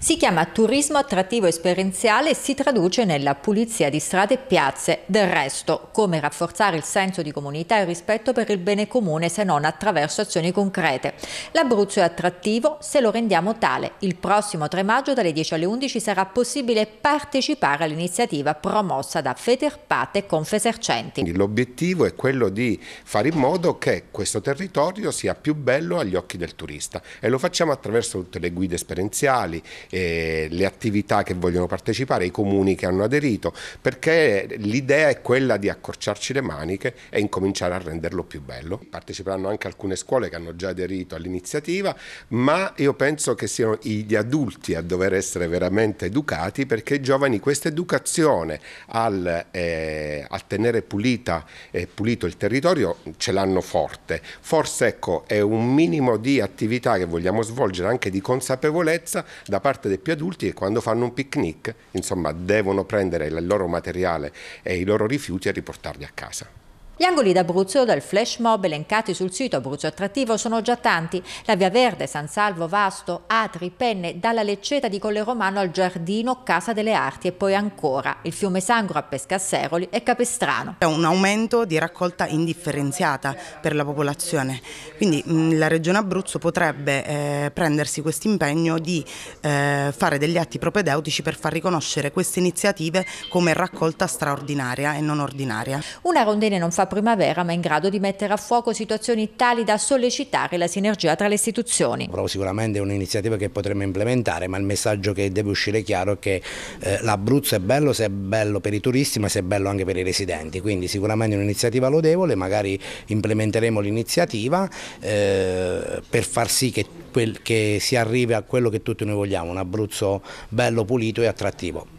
Si chiama turismo attrattivo esperienziale e si traduce nella pulizia di strade e piazze. Del resto, come rafforzare il senso di comunità e rispetto per il bene comune se non attraverso azioni concrete. L'Abruzzo è attrattivo se lo rendiamo tale. Il prossimo 3 maggio dalle 10 alle 11 sarà possibile partecipare all'iniziativa promossa da Federpate e Confesercenti. L'obiettivo è quello di fare in modo che questo territorio sia più bello agli occhi del turista e lo facciamo attraverso tutte le guide esperienziali eh, le attività che vogliono partecipare, i comuni che hanno aderito, perché l'idea è quella di accorciarci le maniche e incominciare a renderlo più bello. Parteciperanno anche alcune scuole che hanno già aderito all'iniziativa, ma io penso che siano gli adulti a dover essere veramente educati perché i giovani questa educazione al, eh, al tenere pulita, eh, pulito il territorio ce l'hanno forte. Forse ecco, è un minimo di attività che vogliamo svolgere anche di consapevolezza da parte parte dei più adulti che quando fanno un picnic, insomma, devono prendere il loro materiale e i loro rifiuti e riportarli a casa. Gli angoli d'Abruzzo del flash mob elencati sul sito Abruzzo Attrattivo sono già tanti. La Via Verde, San Salvo, Vasto, Atri, Penne, dalla Lecceta di Colle Romano al Giardino, Casa delle Arti e poi ancora il fiume Sangro a Pescasseroli e Capestrano. È un aumento di raccolta indifferenziata per la popolazione, quindi mm, la Regione Abruzzo potrebbe eh, prendersi questo impegno di eh, fare degli atti propedeutici per far riconoscere queste iniziative come raccolta straordinaria e non ordinaria. Una rondine non fa primavera, ma in grado di mettere a fuoco situazioni tali da sollecitare la sinergia tra le istituzioni. Però sicuramente è un'iniziativa che potremmo implementare, ma il messaggio che deve uscire chiaro è che eh, l'Abruzzo è bello se è bello per i turisti, ma se è bello anche per i residenti, quindi sicuramente è un'iniziativa lodevole, magari implementeremo l'iniziativa eh, per far sì che, quel, che si arrivi a quello che tutti noi vogliamo, un Abruzzo bello, pulito e attrattivo.